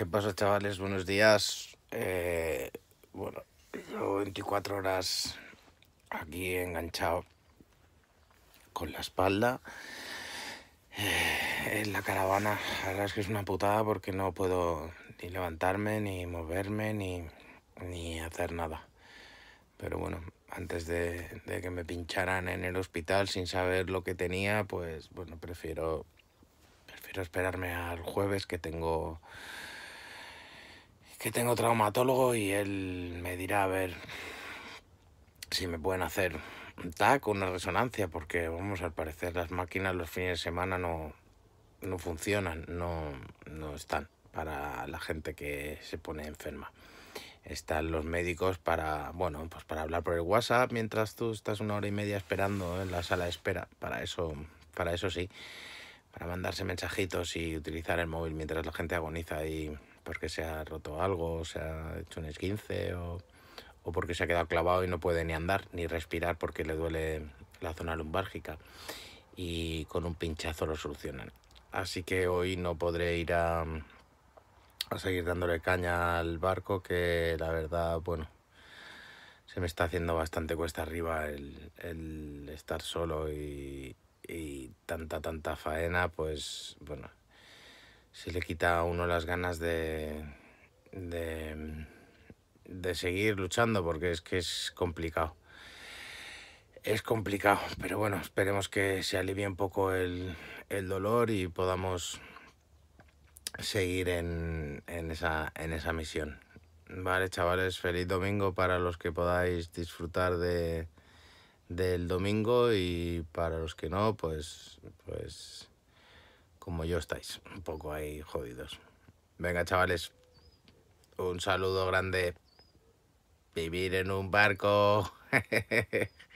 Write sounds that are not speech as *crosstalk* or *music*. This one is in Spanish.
¿Qué pasa, chavales? Buenos días. Eh, bueno, llevo 24 horas aquí enganchado con la espalda eh, en la caravana. La verdad es que es una putada porque no puedo ni levantarme, ni moverme, ni, hacer nada. Pero bueno, antes de, de, que me pincharan en el hospital sin saber lo que tenía, pues bueno, prefiero, prefiero esperarme al jueves que tengo que tengo traumatólogo y él me dirá a ver si me pueden hacer un TAC una resonancia, porque vamos, al parecer las máquinas los fines de semana no, no funcionan, no, no están para la gente que se pone enferma. Están los médicos para, bueno, pues para hablar por el WhatsApp mientras tú estás una hora y media esperando en la sala de espera. Para eso, para eso sí, para mandarse mensajitos y utilizar el móvil mientras la gente agoniza y porque se ha roto algo, o se ha hecho un esguince o, o porque se ha quedado clavado y no puede ni andar ni respirar porque le duele la zona lumbárgica y con un pinchazo lo solucionan. Así que hoy no podré ir a, a seguir dándole caña al barco que la verdad, bueno, se me está haciendo bastante cuesta arriba el, el estar solo y, y tanta, tanta faena, pues bueno, si le quita a uno las ganas de, de, seguir luchando, porque es que es complicado. Es complicado, pero bueno, esperemos que se alivie un poco el, dolor y podamos seguir en, esa, en esa misión. Vale, chavales, feliz domingo para los que podáis disfrutar de, del domingo y para los que no, pues, pues como yo estáis, un poco ahí jodidos. Venga, chavales, un saludo grande. Vivir en un barco. *laughs*